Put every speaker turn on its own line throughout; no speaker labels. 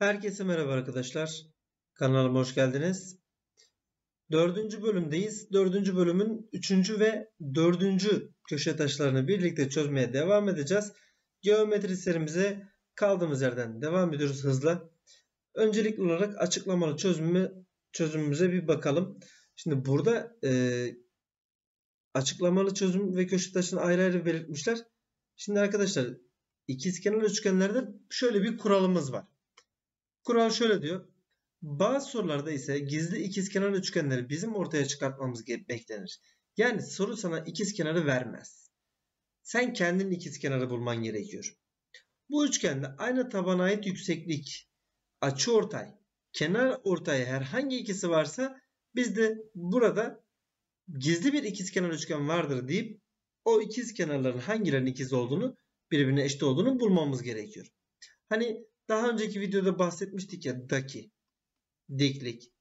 Herkese merhaba arkadaşlar. Kanalıma hoş geldiniz. Dördüncü bölümdeyiz. Dördüncü bölümün üçüncü ve dördüncü köşe taşlarını birlikte çözmeye devam edeceğiz. Geometri kaldığımız yerden devam ediyoruz hızla. Öncelikli olarak açıklamalı çözümü, çözümümüze bir bakalım. Şimdi burada e, açıklamalı çözüm ve köşe taşını ayrı ayrı belirtmişler. Şimdi arkadaşlar ikizkenar üçgenlerde şöyle bir kuralımız var. Kural şöyle diyor. Bazı sorularda ise gizli ikizkenar üçgenleri bizim ortaya çıkartmamız beklenir. Yani soru sana ikizkenarı vermez. Sen kendin ikizkenarı bulman gerekiyor. Bu üçgende aynı tabana ait yükseklik, açı ortay, kenar ortay herhangi ikisi varsa biz de burada gizli bir ikizkenar üçgen vardır deyip o ikizkenarların hangilerinin ikiz olduğunu birbirine eşit olduğunu bulmamız gerekiyor. Hani daha önceki videoda bahsetmiştik ya daki, diklik,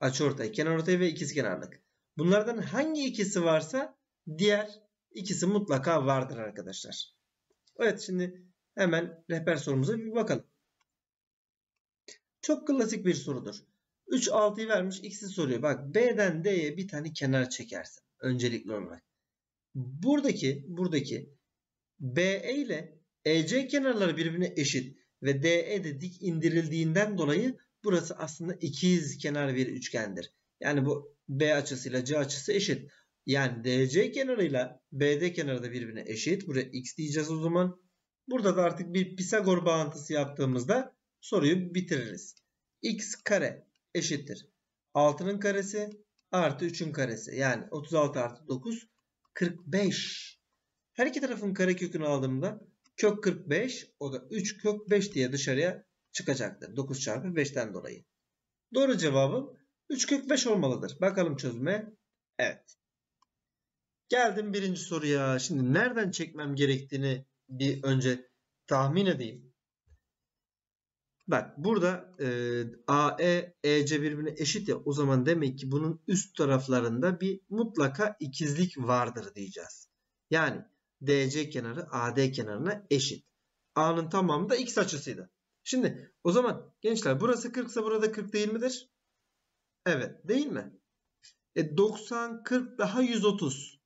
açıortay, kenarortay ve ikiz kenarlık Bunlardan hangi ikisi varsa diğer ikisi mutlaka vardır arkadaşlar. Evet şimdi hemen rehber sorumuza bir bakalım. Çok klasik bir sorudur. 3 6'yı vermiş x'i soruyor. Bak B'den D'ye bir tane kenar çekersin öncelikli olarak. Buradaki buradaki BE ile EC kenarları birbirine eşit ve DE de dik indirildiğinden dolayı burası aslında ikiz kenar bir üçgendir. Yani bu B açısıyla C açısı eşit. Yani DC kenarıyla BD kenarı da birbirine eşit. Buraya X diyeceğiz o zaman. Burada da artık bir Pisagor bağıntısı yaptığımızda soruyu bitiririz. X kare eşittir. 6'nın karesi artı 3'ün karesi. Yani 36 artı 9 45. Her iki tarafın karekökünü aldığımda Kök 45 o da 3 kök 5 diye dışarıya çıkacaktır. 9 çarpı 5'ten dolayı. Doğru cevabım 3 kök 5 olmalıdır. Bakalım çözüme. Evet. Geldim birinci soruya. Şimdi nereden çekmem gerektiğini bir önce tahmin edeyim. Bak burada e, AE, EC birbirine eşit ya o zaman demek ki bunun üst taraflarında bir mutlaka ikizlik vardır diyeceğiz. Yani DC kenarı AD kenarına eşit. A'nın tamamı da X açısıydı. Şimdi o zaman gençler burası 40 ise burada 40 değil midir? Evet değil mi? E 90 40 daha 130.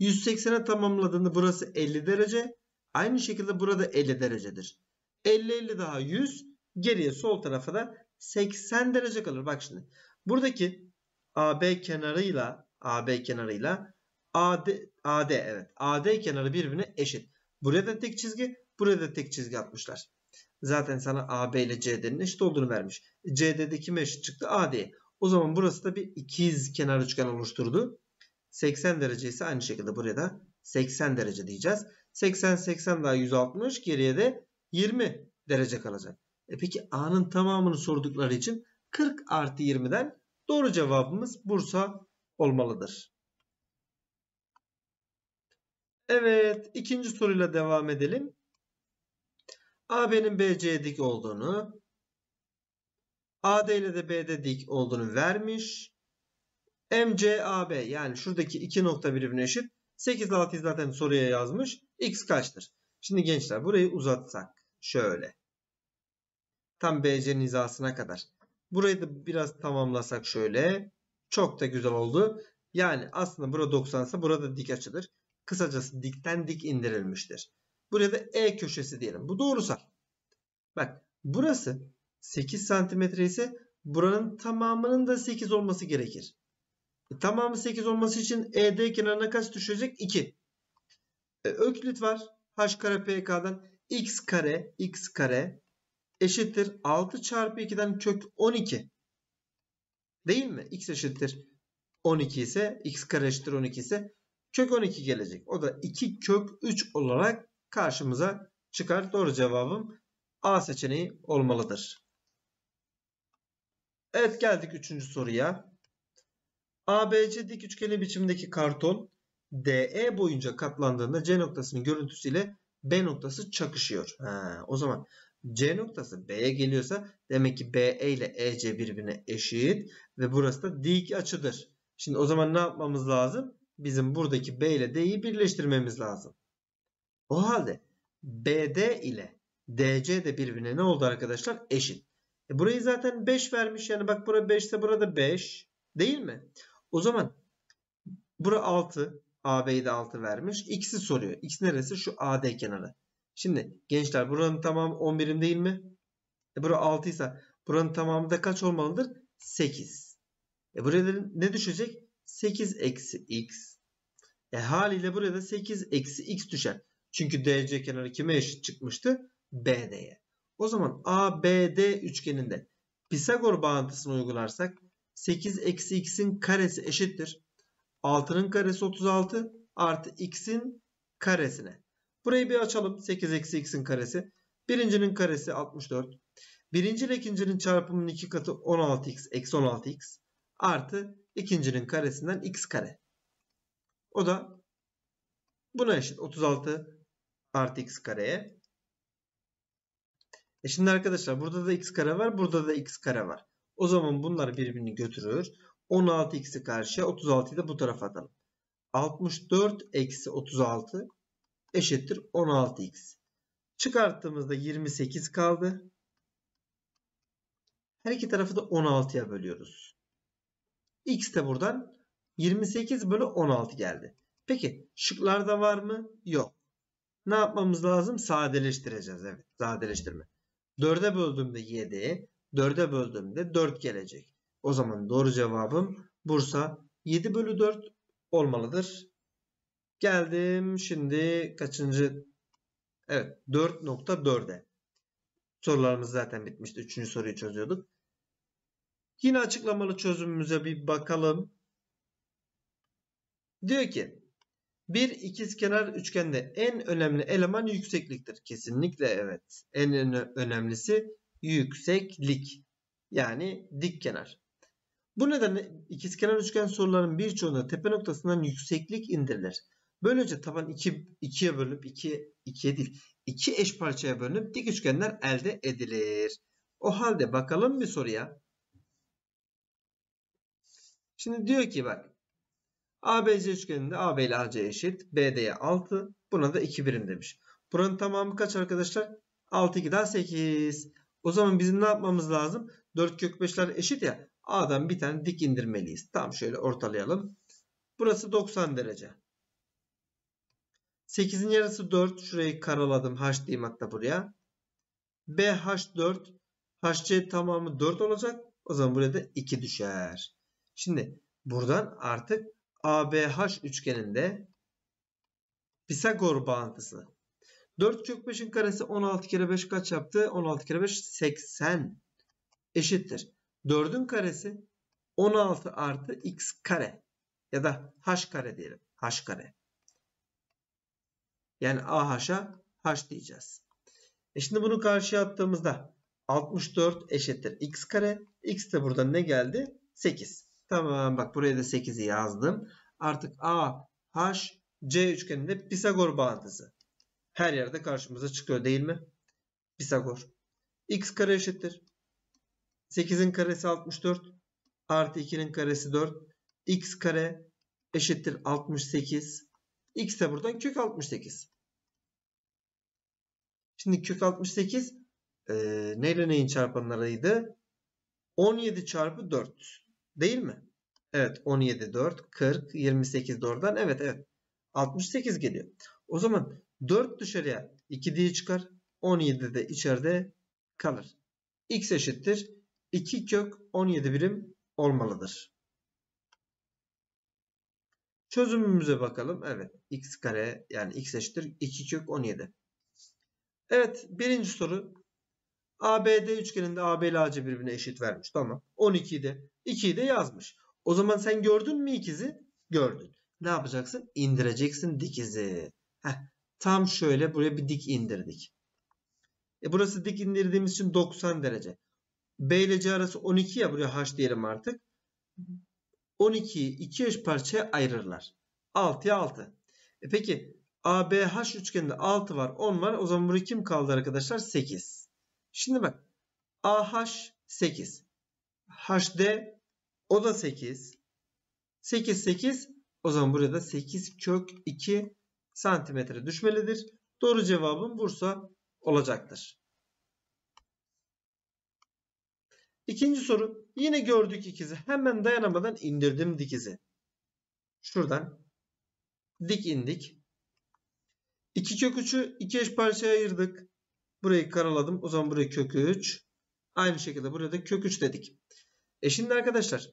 180'e tamamladığında burası 50 derece. Aynı şekilde burada 50 derecedir. 50 50 daha 100. Geriye sol tarafa da 80 derece kalır. Bak şimdi. Buradaki AB kenarıyla AB kenarıyla AD, AD evet. AD kenarı birbirine eşit. Buraya da tek çizgi, buraya da tek çizgi atmışlar. Zaten sana AB ile CD'nin eşit olduğunu vermiş. CD'de kime eşit çıktı? AD'ye. O zaman burası da bir ikiz kenar üçgen oluşturdu. 80 derece ise aynı şekilde buraya da 80 derece diyeceğiz. 80 80 daha 160 geriye de 20 derece kalacak. E peki A'nın tamamını sordukları için 40 artı 20'den doğru cevabımız Bursa olmalıdır. Evet ikinci soruyla devam edelim. AB'nin BC'ye dik olduğunu, AD ile de B'de dik olduğunu vermiş. MCAB yani şuradaki iki nokta birbirine eşit. 8 ile zaten soruya yazmış. X kaçtır? Şimdi gençler burayı uzatsak şöyle. Tam BC'nin hizasına kadar. Burayı da biraz tamamlasak şöyle. Çok da güzel oldu. Yani aslında burada 90 ise burada dik açıdır kısacası dikten dik indirilmiştir. Buraya da E köşesi diyelim. Bu doğrusal. Bak burası 8 cm ise buranın tamamının da 8 olması gerekir. E, tamamı 8 olması için ED kenarına kaç düşecek? 2. E, öklit var. H kare PK'dan x kare x kare eşittir 6 çarpı 2'den kök 12. Değil mi? X eşittir 12 ise x kare eşittir 12 ise Kök 12 gelecek. O da 2 kök 3 olarak karşımıza çıkar. Doğru cevabım A seçeneği olmalıdır. Evet geldik 3. soruya. ABC dik üçgeni biçimindeki karton DE boyunca katlandığında C noktasının görüntüsüyle B noktası çakışıyor. Ha, o zaman C noktası B'ye geliyorsa demek ki BE ile EC birbirine eşit ve burası da dik açıdır. Şimdi o zaman ne yapmamız lazım? bizim buradaki B ile D'yi birleştirmemiz lazım. O halde BD ile DC de birbirine ne oldu arkadaşlar? Eşit. E burayı zaten 5 vermiş. Yani bak bura 5 ise burada 5. Değil mi? O zaman bura 6. AB'yi de 6 vermiş. X'i soruyor. X neresi? Şu AD kenarı. Şimdi gençler buranın tamamı 10 değil mi? E bura 6 ise buranın tamamı da kaç olmalıdır? 8. E buraya ne düşecek? 8 eksi x. E haliyle buraya da 8 eksi x düşer. Çünkü DC kenarı kime eşit çıkmıştı? BD'ye. O zaman ABD üçgeninde Pisagor bağıntısını uygularsak 8 eksi x'in karesi eşittir. 6'nın karesi 36 artı x'in karesine. Burayı bir açalım. 8 eksi x'in karesi. Birincinin karesi 64. Birinci ile ikincinin çarpımının iki katı 16x eksi 16x artı ikincinin karesinden x kare. O da buna eşit 36 artı x kareye. E şimdi arkadaşlar burada da x kare var burada da x kare var. O zaman bunlar birbirini götürür. 16x'i karşıya 36'yı da bu tarafa atalım. 64 eksi 36 eşittir 16x. Çıkarttığımızda 28 kaldı. Her iki tarafı da 16'ya bölüyoruz. X de buradan 28 bölü 16 geldi. Peki şıklarda var mı? Yok. Ne yapmamız lazım? Sadeleştireceğiz. Evet sadeleştirme. 4'e böldüğümde 7, 4'e böldüğümde 4 gelecek. O zaman doğru cevabım Bursa 7 bölü 4 olmalıdır. Geldim şimdi kaçıncı? Evet 4.4'e. Sorularımız zaten bitmişti. Üçüncü soruyu çözüyorduk. Yine açıklamalı çözümümüze bir bakalım. Diyor ki bir ikizkenar üçgende en önemli eleman yüksekliktir. Kesinlikle evet. En önemlisi yükseklik. Yani dik kenar. Bu nedenle ikizkenar üçgen sorularının birçoğunda tepe noktasından yükseklik indirilir. Böylece taban 2 2'ye bölünüp 2 2'ye değil iki eş parçaya bölünüp dik üçgenler elde edilir. O halde bakalım bir soruya. Şimdi diyor ki bak ABC üçgeninde AB ile AC eşit. BD'ye 6. Buna da 2 birim demiş. Buranın tamamı kaç arkadaşlar? 6 2 daha 8. O zaman bizim ne yapmamız lazım? 4 kök 5'ler eşit ya. A'dan bir tane dik indirmeliyiz. Tam şöyle ortalayalım. Burası 90 derece. 8'in yarısı 4. Şurayı karaladım. H diyeyim hatta buraya. BH 4. HC tamamı 4 olacak. O zaman buraya da 2 düşer. Şimdi buradan artık ABH üçgeninde Pisagor bağıntısı. 4 kök 5'in karesi 16 kere 5 kaç yaptı? 16 kere 5 80 eşittir. 4'ün karesi 16 artı x kare ya da h kare diyelim. h kare. Yani ah'a h diyeceğiz. E şimdi bunu karşıya attığımızda 64 eşittir x kare. x de burada ne geldi? 8. Tamam bak buraya da 8'i yazdım. Artık A, H, C üçgeninde Pisagor bağıntısı. Her yerde karşımıza çıkıyor değil mi? Pisagor. X kare eşittir. 8'in karesi 64 artı 2'nin karesi 4 x kare eşittir 68 x de buradan kök 68 şimdi kök 68 e, neyle neyin çarpanlarıydı 17 çarpı 4 Değil mi? Evet 17 4 40 28 doğrudan evet evet 68 geliyor. O zaman 4 dışarıya 2 diye çıkar 17 de içeride kalır. X eşittir 2 kök 17 birim olmalıdır. Çözümümüze bakalım. Evet x kare yani x eşittir 2 kök 17. Evet birinci soru. ABD üçgeninde AB ile AC birbirine eşit vermiş. Tamam. 12'yi de 2'yi de yazmış. O zaman sen gördün mü ikizi? Gördün. Ne yapacaksın? İndireceksin dikizi. Heh, tam şöyle buraya bir dik indirdik. E burası dik indirdiğimiz için 90 derece. B ile C arası 12 ya buraya H diyelim artık. 12'yi 2 eş parçaya ayırırlar. 6'ya 6. E peki ABH üçgeninde 6 var 10 var. O zaman buraya kim kaldı arkadaşlar? 8. Şimdi bak AH 8. HD o da 8. 8 8 o zaman burada 8 kök 2 santimetre düşmelidir. Doğru cevabım Bursa olacaktır. İkinci soru. Yine gördük ikizi. Hemen dayanamadan indirdim dikizi. Şuradan dik indik. 2 kök 3'ü 2 eş parçaya ayırdık. Burayı karaladım. O zaman burayı kök 3. Aynı şekilde burada kök 3 dedik. E şimdi arkadaşlar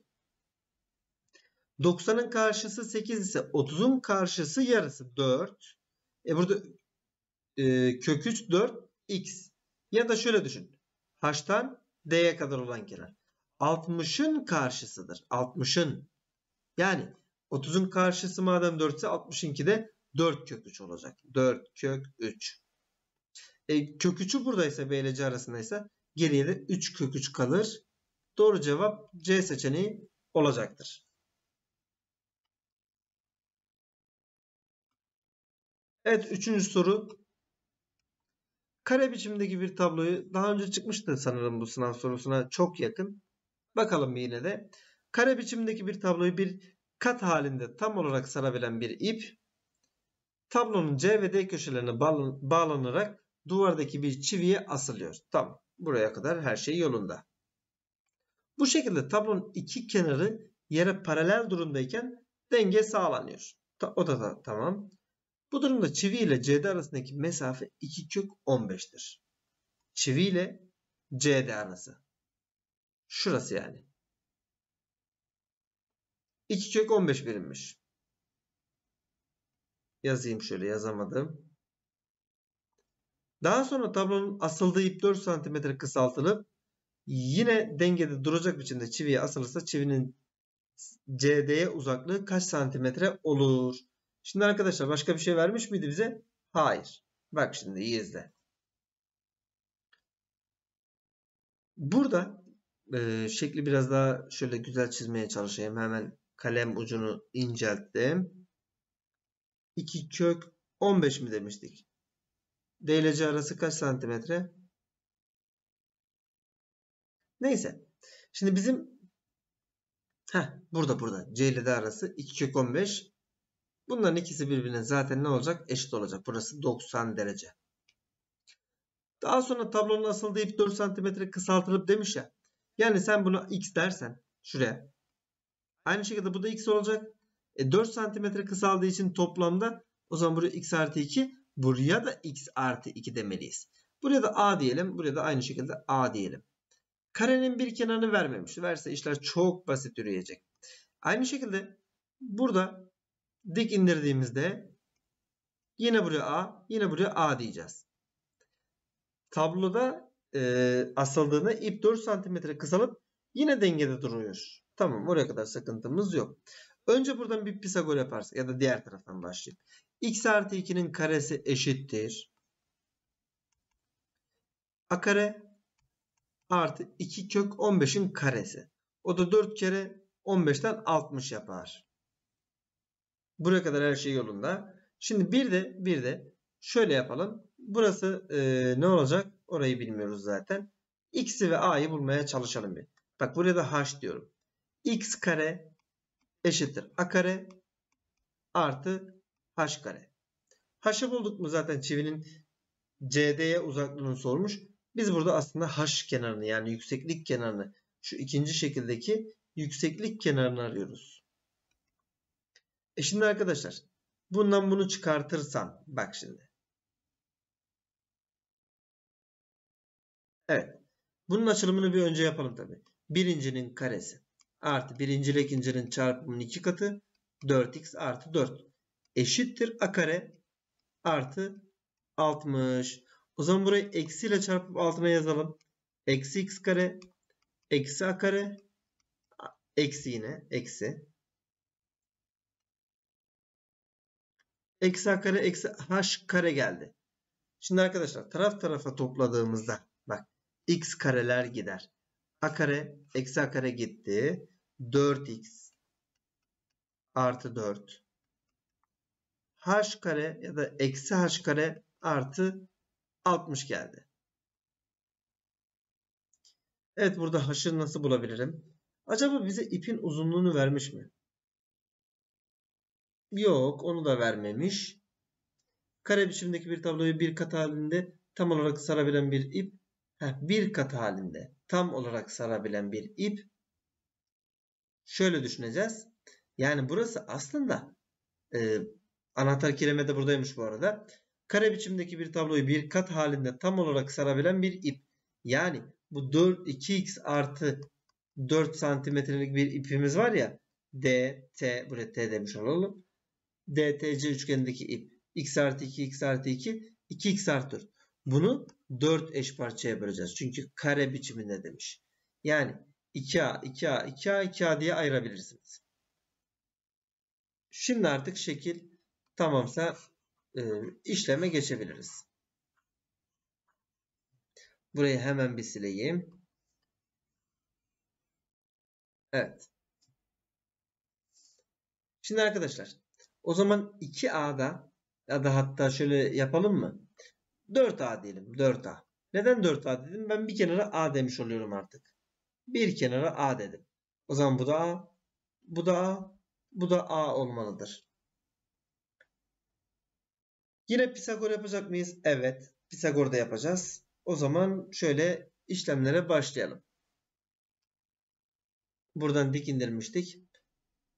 90'ın karşısı 8 ise 30'un karşısı yarısı 4. E burada e, kök 3 4 x. Ya da şöyle düşün. H'tan d'ye kadar olan kenar. 60'ın karşısıdır. 60'ın. Yani 30'un karşısı madem 4 ise 62 de 4 kök 3 olacak. 4 kök 3. E, kök 3'ü buradaysa B ile C arasındaysa geriye de 3 kök 3 kalır. Doğru cevap C seçeneği olacaktır. Evet üçüncü soru. Kare biçimindeki bir tabloyu daha önce çıkmıştı sanırım bu sınav sorusuna çok yakın. Bakalım yine de. Kare biçimindeki bir tabloyu bir kat halinde tam olarak sarabilen bir ip tablonun C ve D köşelerine bağlanarak duvardaki bir çiviye asılıyor. Tamam. Buraya kadar her şey yolunda. Bu şekilde tablonun iki kenarı yere paralel durumdayken denge sağlanıyor. O da, da tamam. Bu durumda çivi ile CD arasındaki mesafe 2 kök 15'tir. Çivi ile CD arası. Şurası yani. 2 kök 15 birimmiş. Yazayım şöyle yazamadım. Daha sonra tablonun asıldığı ip 4 cm kısaltılıp Yine dengede duracak biçimde çiviye asılırsa çivinin CD'ye uzaklığı kaç santimetre olur? Şimdi arkadaşlar başka bir şey vermiş miydi bize? Hayır. Bak şimdi iyi izle. Burada e, şekli biraz daha şöyle güzel çizmeye çalışayım. Hemen kalem ucunu incelttim. 2 kök 15 mi demiştik? DLC arası kaç santimetre? Neyse. Şimdi bizim Heh, burada burada. C ile D arası 2 kök 15. Bunların ikisi birbirine zaten ne olacak? Eşit olacak. Burası 90 derece. Daha sonra tablonun asıl ip 4 cm kısaltılıp demiş ya. Yani sen buna x dersen şuraya. Aynı şekilde bu da x olacak. E 4 cm kısaldığı için toplamda o zaman buraya x artı 2 buraya da x artı 2 demeliyiz. Buraya da a diyelim. Buraya da aynı şekilde a diyelim. Karenin bir kenarını vermemiş. Verse işler çok basit yürüyecek. Aynı şekilde burada dik indirdiğimizde yine buraya A, yine buraya A diyeceğiz. Tabloda e, asıldığında ip 4 cm kısalıp yine dengede duruyor. Tamam oraya kadar sıkıntımız yok. Önce buradan bir Pisagor yaparsak ya da diğer taraftan başlayıp. x artı 2'nin karesi eşittir. a kare artı 2 kök 15'in karesi. O da 4 kere 15'ten 60 yapar. Buraya kadar her şey yolunda. Şimdi bir de bir de şöyle yapalım. Burası e, ne olacak? Orayı bilmiyoruz zaten. X'i ve A'yı bulmaya çalışalım bir. Bak buraya da H diyorum. X kare eşittir A kare artı H kare. H'ı bulduk mu zaten çivinin CD'ye uzaklığını sormuş. Biz burada aslında h kenarını yani yükseklik kenarını şu ikinci şekildeki yükseklik kenarını arıyoruz. E şimdi arkadaşlar bundan bunu çıkartırsam bak şimdi. Evet. Bunun açılımını bir önce yapalım tabi. Birincinin karesi artı birinci ile ikincinin çarpımının iki katı 4x artı 4 eşittir a kare artı 60. O zaman burayı eksiyle çarpıp altına yazalım. Eksi x kare. Eksi a kare. Eksi yine. Eksi. Eksi a kare eksi h kare geldi. Şimdi arkadaşlar taraf tarafa topladığımızda bak x kareler gider. a kare eksi a kare gitti. 4x artı 4 h kare ya da eksi h kare artı 60 geldi. Evet burada haşır nasıl bulabilirim? Acaba bize ipin uzunluğunu vermiş mi? Yok onu da vermemiş. Kare biçimdeki bir tabloyu bir kat halinde tam olarak sarabilen bir ip. Heh, bir kat halinde tam olarak sarabilen bir ip. Şöyle düşüneceğiz. Yani burası aslında e, anahtar kelime de buradaymış bu arada. Kare biçimdeki bir tabloyu bir kat halinde tam olarak sarabilen bir ip. Yani bu 4 2x artı 4 santimetrelik bir ipimiz var ya. DT buraya T demiş olalım. DTC üçgenindeki ip. X artı 2 X artı 2 2X artı 4. Bunu 4 eş parçaya böleceğiz. Çünkü kare biçiminde demiş. Yani 2A 2A 2A 2A diye ayırabilirsiniz. Şimdi artık şekil tamamsa e, işleme geçebiliriz. Burayı hemen bir sileyim. Evet. Şimdi arkadaşlar o zaman 2A'da ya da hatta şöyle yapalım mı? 4A diyelim 4A. Neden 4A dedim? Ben bir kenara A demiş oluyorum artık. Bir kenara A dedim. O zaman bu da A, bu da A, bu da A olmalıdır. Yine Pisagor yapacak mıyız? Evet. Pisagor da yapacağız. O zaman şöyle işlemlere başlayalım. Buradan dik indirmiştik.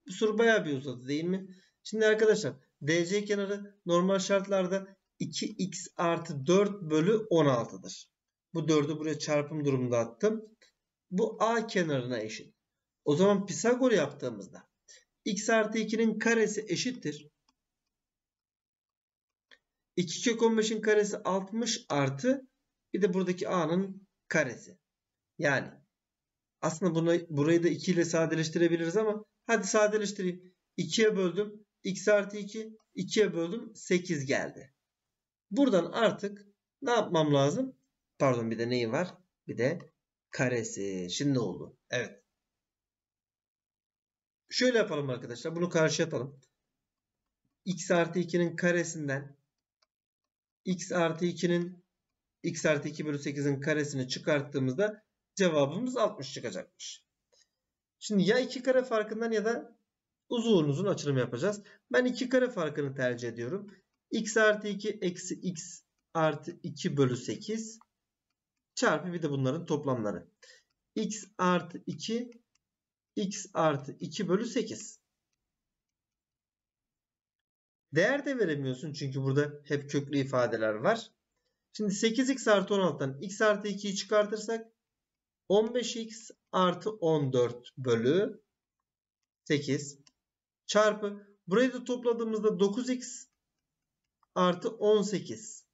Bu soru bayağı bir uzadı değil mi? Şimdi arkadaşlar DC kenarı normal şartlarda 2x artı 4 bölü 16'dır. Bu 4'ü buraya çarpım durumunda attım. Bu A kenarına eşit. O zaman Pisagor yaptığımızda x artı 2'nin karesi eşittir. 2 kök 15'in karesi 60 artı bir de buradaki a'nın karesi. Yani aslında bunu, burayı da 2 ile sadeleştirebiliriz ama hadi sadeleştireyim. 2'ye böldüm. x artı 2. 2'ye böldüm. 8 geldi. Buradan artık ne yapmam lazım? Pardon bir de neyi var? Bir de karesi. Şimdi oldu. Evet. Şöyle yapalım arkadaşlar. Bunu karşı atalım. x artı 2'nin karesinden x artı 2'nin x artı 2 bölü 8'in karesini çıkarttığımızda cevabımız 60 çıkacakmış. Şimdi ya 2 kare farkından ya da uzun uzun açılım yapacağız. Ben 2 kare farkını tercih ediyorum. x artı 2 eksi x artı 2 bölü 8 çarpı bir de bunların toplamları. x artı 2 x artı 2 bölü 8. Değer de veremiyorsun çünkü burada hep köklü ifadeler var. Şimdi 8x artı 16'dan x artı 2'yi çıkartırsak 15x artı 14 bölü 8 çarpı burayı da topladığımızda 9x artı 18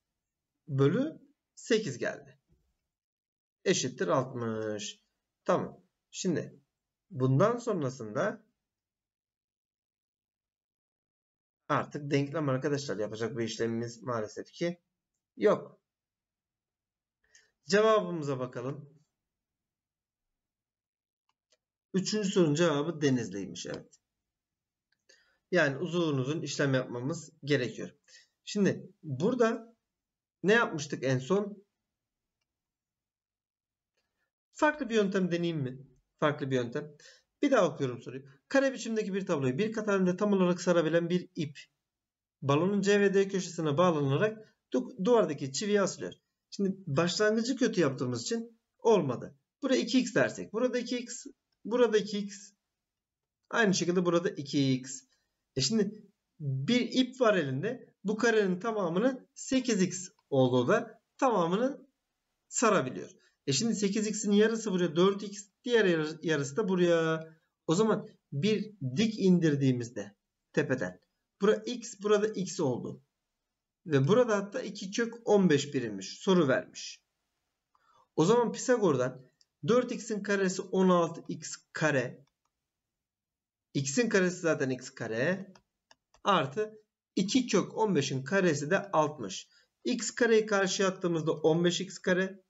bölü 8 geldi. Eşittir 60. Tamam. Şimdi bundan sonrasında artık denklem arkadaşlar. Yapacak bir işlemimiz maalesef ki yok. Cevabımıza bakalım. Üçüncü sorunun cevabı Denizli'ymiş. Evet. Yani uzun uzun işlem yapmamız gerekiyor. Şimdi burada ne yapmıştık en son? Farklı bir yöntem deneyeyim mi? Farklı bir yöntem. Bir daha okuyorum soruyu. Kare biçimdeki bir tabloyu bir kat halinde tam olarak sarabilen bir ip. Balonun C ve D köşesine bağlanarak duvardaki çiviye asılıyor. Şimdi başlangıcı kötü yaptığımız için olmadı. Buraya 2x dersek. buradaki x buradaki x Aynı şekilde burada 2x. E şimdi bir ip var elinde. Bu karenin tamamını 8x olduğu da tamamını sarabiliyor. E şimdi 8x'in yarısı buraya 4x diğer yarısı da buraya. O zaman bir dik indirdiğimizde tepeden. Bura x burada x oldu. Ve burada hatta 2 kök 15 birimmiş. Soru vermiş. O zaman Pisagor'dan 4x'in karesi 16x kare. x'in karesi zaten x kare. Artı 2 kök 15'in karesi de 60. x kareyi karşıya attığımızda 15x kare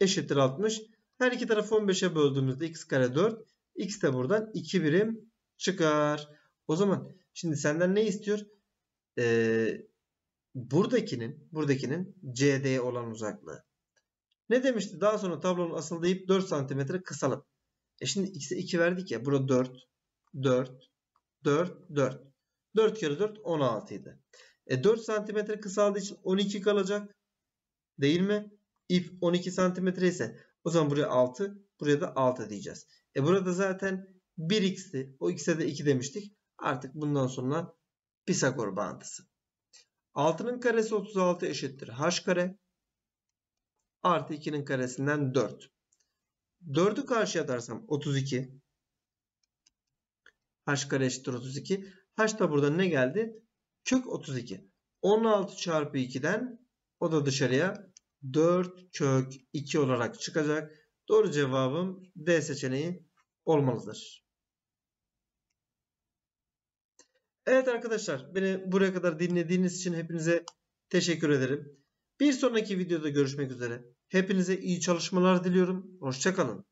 eşittir 60. Her iki tarafı 15'e böldüğümüzde x kare 4. X de buradan 2 birim çıkar. O zaman şimdi senden ne istiyor? Ee, buradakinin buradakinin CD'ye olan uzaklığı. Ne demişti? Daha sonra tablonun asıl deyip 4 santimetre kısalım. E şimdi x'e 2 verdik ya. Burada 4, 4, 4, 4. 4 kere 4 16 idi. E 4 santimetre kısaldığı için 12 kalacak. Değil mi? ip 12 santimetre ise o zaman buraya 6 buraya da 6 diyeceğiz. E burada zaten 1x'ti. O x'e de 2 demiştik. Artık bundan sonra Pisagor bağıntısı. 6'nın karesi 36 eşittir. h kare artı 2'nin karesinden 4. 4'ü karşıya atarsam 32. h kare eşittir 32. h da burada ne geldi? Kök 32. 16 çarpı 2'den o da dışarıya 4 kök 2 olarak çıkacak. Doğru cevabım D seçeneği olmalıdır. Evet arkadaşlar beni buraya kadar dinlediğiniz için hepinize teşekkür ederim. Bir sonraki videoda görüşmek üzere. Hepinize iyi çalışmalar diliyorum. Hoşçakalın.